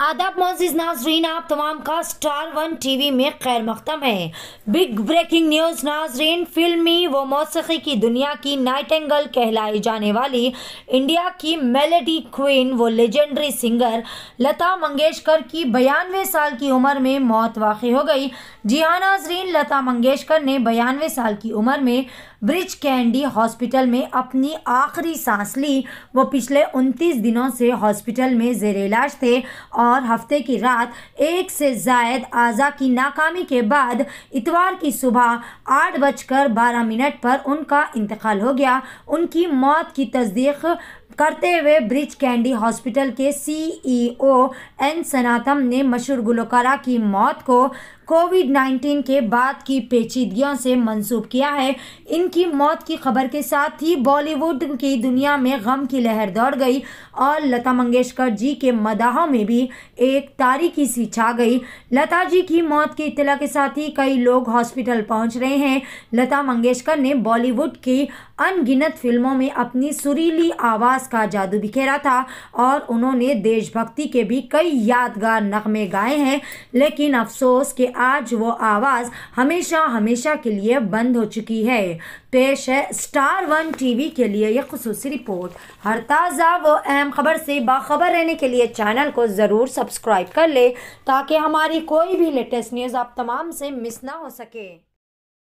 आदाब मोजिज नाजरीन आप तमाम का स्टार वन टीवी में खैर मख्तम है बिग ब्रेकिंग न्यूज़ नाजरीन फिल्मी व मौसी की दुनिया की नाइट एंगल कहलाई जाने वाली इंडिया की मेलेडी क्वीन वो लेजेंडरी सिंगर लता मंगेशकर की बयानवे साल की उम्र में मौत वाक़ हो गई जी हाँ नाजरीन लता मंगेशकर ने बयानवे साल की उम्र में ब्रिज कैंडी हॉस्पिटल में अपनी आखिरी सांस ली वो पिछले उनतीस दिनों से हॉस्पिटल में जेर इलाज थे और और हफ्ते की रात एक से जायद आज़ा की नाकामी के बाद इतवार की सुबह आठ बजकर बारह मिनट पर उनका इंतकाल हो गया उनकी मौत की तस्दीक करते हुए ब्रिज कैंडी हॉस्पिटल के सीईओ एन सनातम ने मशहूर गुलकारा की मौत को कोविड 19 के बाद की पेचीदगियों से मंसूब किया है इनकी मौत की खबर के साथ ही बॉलीवुड की दुनिया में गम की लहर दौड़ गई और लता मंगेशकर जी के मदाहों में भी एक तारीखी सी छा गई लता जी की मौत की इतला के साथ ही कई लोग हॉस्पिटल पहुंच रहे हैं लता मंगेशकर ने बॉलीवुड की अनगिनत फिल्मों में अपनी सुरीली आवाज़ का जादू बिखेरा था और उन्होंने देशभक्ति के भी कई यादगार नगमे गाए हैं लेकिन अफसोस के आज वो आवाज़ हमेशा हमेशा के लिए बंद हो चुकी है पेश है स्टार वन टीवी के लिए यह खसूस रिपोर्ट हर ताज़ा व अहम खबर से बाखबर रहने के लिए चैनल को ज़रूर सब्सक्राइब कर ले ताकि हमारी कोई भी लेटेस्ट न्यूज़ आप तमाम से मिस ना हो सके